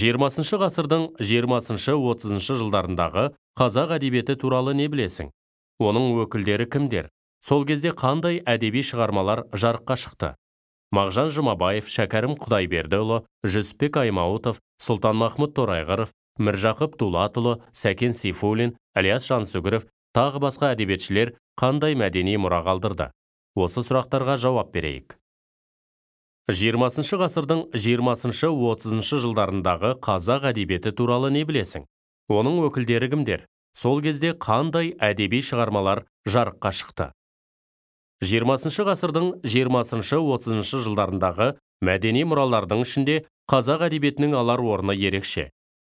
жиырмасыншы ғасырдың жиырмасыншы отызыншы жылдарындағы қазақ әдебиеті туралы не білесің оның өкілдері кімдер сол кезде қандай әдеби шығармалар жарыққа шықты мағжан жұмабаев шәкәрім құдайбердіұлы жүсіпбек аймауытов сұлтанмахмұт торайғыров міржақып дулатұлы сәкен сейфуллин ілияс жансүгіров тағы басқа әдебиетшілер қандай мәдени мұра қалдырды осы сұрақтарға жауап берейік 20 ғасырдың 20-30 жылдарындағы қазақ әдебиеті туралы не білесің? Оның өкілдері кімдер? Сол кезде қандай әдеби шығармалар жарыққа шықты? 20 ғасырдың 20-30 жылдарындағы мәдени мұралардың ішінде қазақ әдебиетінің алар орны ерекше.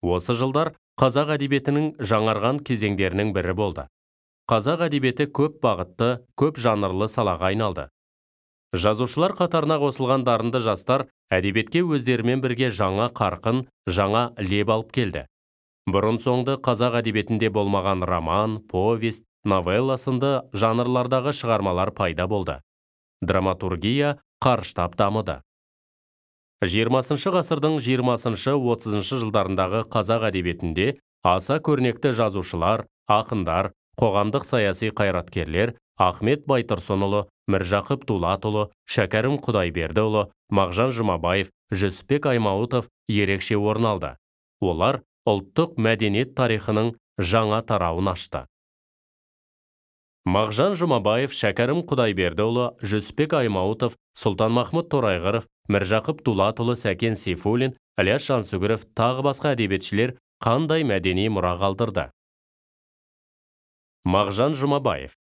Осы жылдар қазақ әдебиетінің жаңарған кезеңдерінің бірі болды. Қазақ әдебиеті көп бағытты, көп жанрлы салаға айналды жазушылар қатарына қосылған дарынды жастар әдебиетке өздерімен бірге жаңа қарқын жаңа леп алып келді бұрын соңды қазақ әдебиетінде болмаған роман повесть, новелла сынды жанрлардағы шығармалар пайда болды драматургия қарыштап дамыды 20 ғасырдың 20-30 жылдарындағы қазақ әдебиетінде аса көрнекті жазушылар ақындар қоғамдық саяси қайраткерлер ахмет байтұрсынұлы міржақып дулатұлы шәкәрім құдайбердіұлы мағжан жұмабаев жүсіпбек аймауытов ерекше орын алды олар ұлттық мәдениет тарихының жаңа тарауын ашты мағжан жұмабаев шәкәрім құдайбердіұлы жүсіпбек аймауытов сұлтанмахмұт торайғыров міржақып дулатұлы сәкен сейфуллин ілияс жансүгіров тағы басқа әдебиетшілер қандай мәдени мұра қалдырды мағжан жұмабаев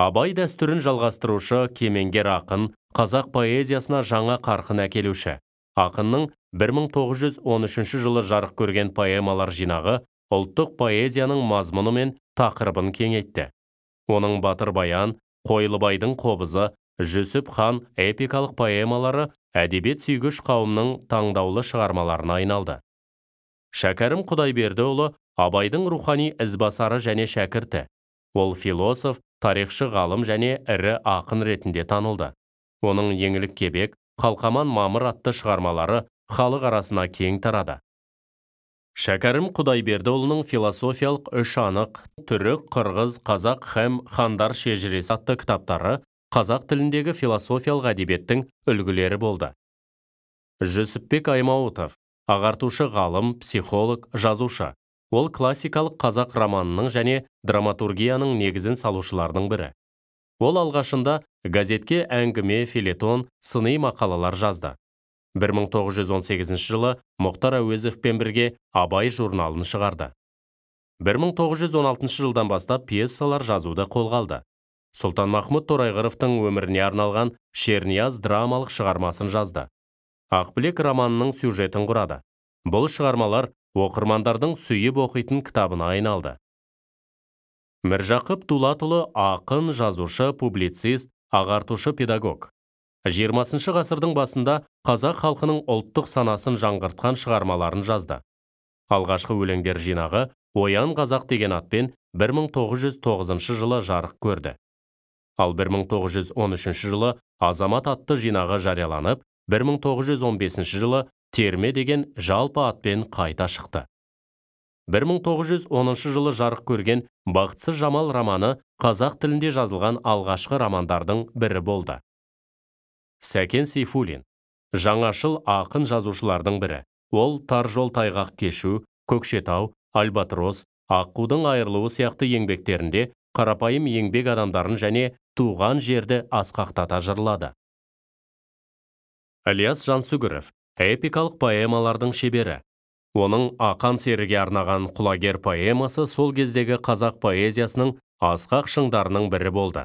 абай дәстүрін жалғастырушы кемеңгер ақын қазақ поэзиясына жаңа қарқын әкелуші ақынның 1913 жылы жарық көрген поэмалар жинағы ұлттық поэзияның мазмұны мен тақырыбын кеңейтті оның батыр баян қойлыбайдың қобызы жүсіп хан эпикалық поэмалары әдебиет сүйгіш қауымның таңдаулы шығармаларына айналды шәкәрім құдайбердіұлы абайдың рухани ізбасары және шәкірті ол философ тарихшы ғалым және ірі ақын ретінде танылды оның еңілік кебек қалқаман мамыр атты шығармалары халық арасына кең тарады шәкәрім құдайбердіұлының философиялық үш анық түрік қырғыз қазақ һәм хандар шежіресі атты кітаптары қазақ тіліндегі философиялық әдебиеттің үлгілері болды жүсіпбек аймауытов ағартушы ғалым психолог жазушы ол классикалық қазақ романының және драматургияның негізін салушылардың бірі ол алғашында газетке әңгіме филетон сыни мақалалар жазды 1918 жылы мұхтар әуезовпен бірге абай журналын шығарды 1916 жылдан бастап пьесалар жазуды қолға алды сұлтан Торайғырыфтың торайғыровтың өміріне арналған шернияз драмалық шығармасын жазды ақбілек романының сюжетін құрады бұл шығармалар оқырмандардың сүйіп оқитын кітабына айналды міржақып дулатұлы ақын жазушы публицист ағартушы педагог 20 ғасырдың басында қазақ халқының ұлттық санасын жаңғыртқан шығармаларын жазды алғашқы өлеңдер жинағы оян қазақ деген атпен 1909 жылы жарық көрді ал 1913 жылы азамат атты жинағы жарияланып 1915 жылы терме деген жалпы атпен қайта шықты 1910 жылы жарық көрген бақытсыз жамал романы қазақ тілінде жазылған алғашқы романдардың бірі болды сәкен сейфулин жаңашыл ақын жазушылардың бірі ол тар жол тайғақ кешу көкшетау альбатрос аққудың айырылуы сияқты еңбектерінде қарапайым еңбек адамдарын және туған жерді асқақтата жырлады ілияс жансүгіров эпикалық поэмалардың шебері оның ақан серіге арнаған құлагер поэмасы сол кездегі қазақ поэзиясының асқақ шыңдарының бірі болды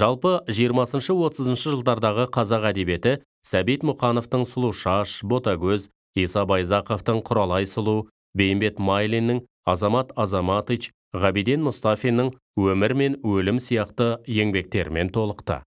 жалпы 20-30 жылдардағы қазақ әдебиеті сәбит мұқановтың сұлу шаш ботагөз иса байзақовтың құралай сұлу бейімбет майлиннің азамат азаматыч ғабиден мұстафиннің өмір мен өлім сияқты еңбектерімен толықты